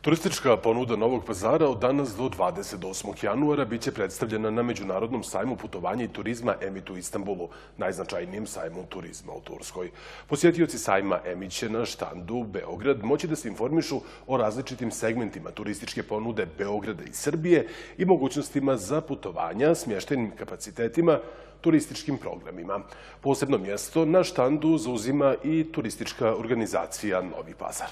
Turistička ponuda Novog pazara od danas do 28. januara biće predstavljena na Međunarodnom sajmu putovanja i turizma EMIT u Istanbulu, najznačajnijem sajmu turizma u Turskoj. Posjetioci sajma EMIT će na štandu Beograd moći da se informišu o različitim segmentima turističke ponude Beograda i Srbije i mogućnostima za putovanja, smještenim kapacitetima, turističkim programima. Posebno mjesto na štandu zauzima i turistička organizacija Novi pazar.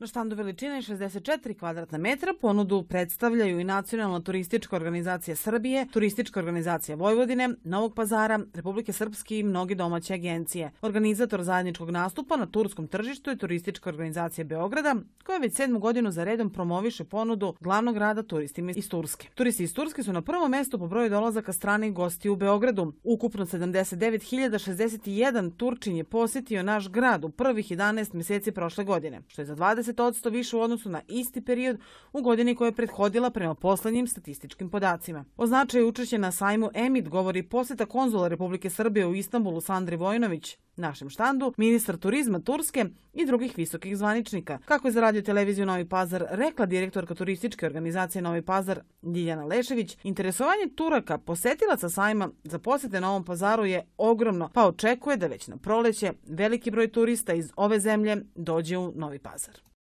Na štandu veličine 64 kvadratna metra ponudu predstavljaju i Nacionalna turistička organizacija Srbije, Turistička organizacija Vojvodine, Novog pazara, Republike Srpske i mnogi domaće agencije. Organizator zajedničkog nastupa na turskom tržištu je Turistička organizacija Beograda, koja već sedmu godinu za redom promoviše ponudu glavnog grada turistima iz Turske. Turisti iz Turske su na prvom mestu po broju dolazaka stranih gosti u Beogradu. Ukupno 79.061 Turčin je posetio naš grad u prvih 11 meseci prošle godine, što je za 20 20% više u odnosu na isti period u godini koja je prethodila prema poslednjim statističkim podacima. O značaju učešće na sajmu EMIT govori poseta konzula Republike Srbije u Istanbulu Sandri Vojnović, našem štandu, ministar turizma Turske i drugih visokih zvaničnika. Kako je za radio televiziju Novi Pazar rekla direktorka turističke organizacije Novi Pazar Ljiljana Lešević, interesovanje Turaka posetilaca sajma za posete na Novom Pazaru je ogromno, pa očekuje da već na proleće veliki broj turista iz ove zemlje dođe u Novi Pazar.